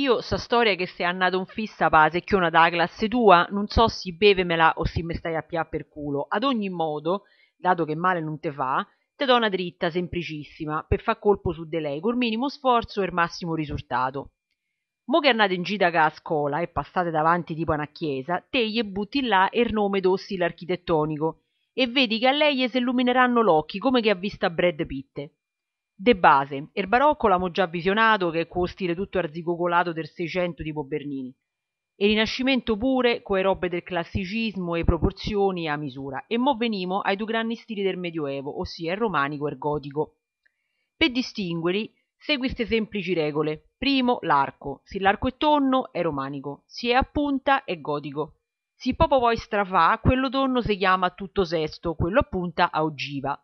Io sa storia che se andato un fissa pa secchiona dalla classe tua, non so si bevemela o si me stai a pià per culo. Ad ogni modo, dato che male non te fa, te do una dritta semplicissima per far colpo su di lei col minimo sforzo e il massimo risultato. Mo che andate in gita a scuola e passate davanti tipo a una chiesa, te gli butti là il nome d'ossi l'architettonico e vedi che a lei gli si illumineranno l'occhi come che ha vista Brad Pitt. De base, il barocco l'hanno già visionato che è con stile tutto arzigogolato del Seicento tipo Bernini. E Rinascimento pure, coi robe del classicismo e proporzioni a misura. E mo venimo ai due grandi stili del Medioevo, ossia il romanico e il gotico. Per distinguerli, segui queste semplici regole. Primo, l'arco. Se l'arco è tonno, è romanico. Se è a punta, è gotico. Se popo poi strafà, quello tonno si chiama tutto sesto, quello a punta a ogiva.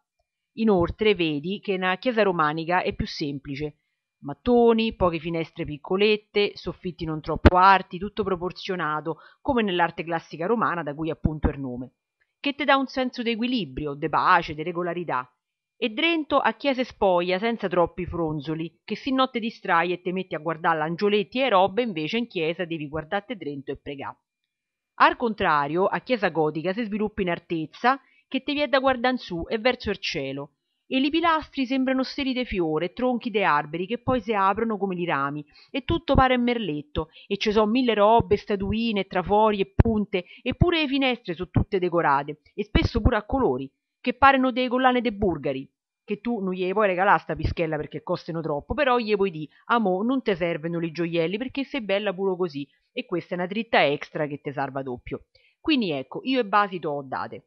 Inoltre vedi che una chiesa romanica è più semplice. Mattoni, poche finestre piccolette, soffitti non troppo arti, tutto proporzionato, come nell'arte classica romana da cui appunto è il nome, che ti dà un senso di equilibrio, di pace, di regolarità. E drento a chiese spoglia senza troppi fronzoli, che si notte distrai e ti metti a guardare angioletti e robe, invece in chiesa devi guardarti drento e pregare. Al contrario, a chiesa gotica si sviluppa in artezza che te vi è da guardà su e verso il cielo e li pilastri sembrano steli de fiore e tronchi de alberi che poi si aprono come li rami e tutto pare un merletto e ci so mille robe statuine e trafori e punte e pure le finestre so tutte decorate e spesso pure a colori che pareno de collane de burgari che tu non glie puoi regalare sta pischella perché costano troppo, però glie puoi di, a ah, non te servono i gioielli perché sei bella pure così e questa è una dritta extra che te salva doppio. Quindi ecco, io e Basi t'ho date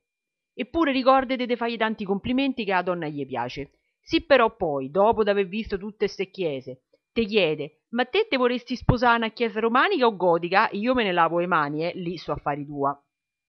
eppure ricordate de fagli tanti complimenti che a donna gli piace si però poi dopo d'aver visto tutte ste chiese te chiede ma te te vorresti sposare a na chiesa romanica o gotica io me ne lavo le mani, eh, lì su affari tua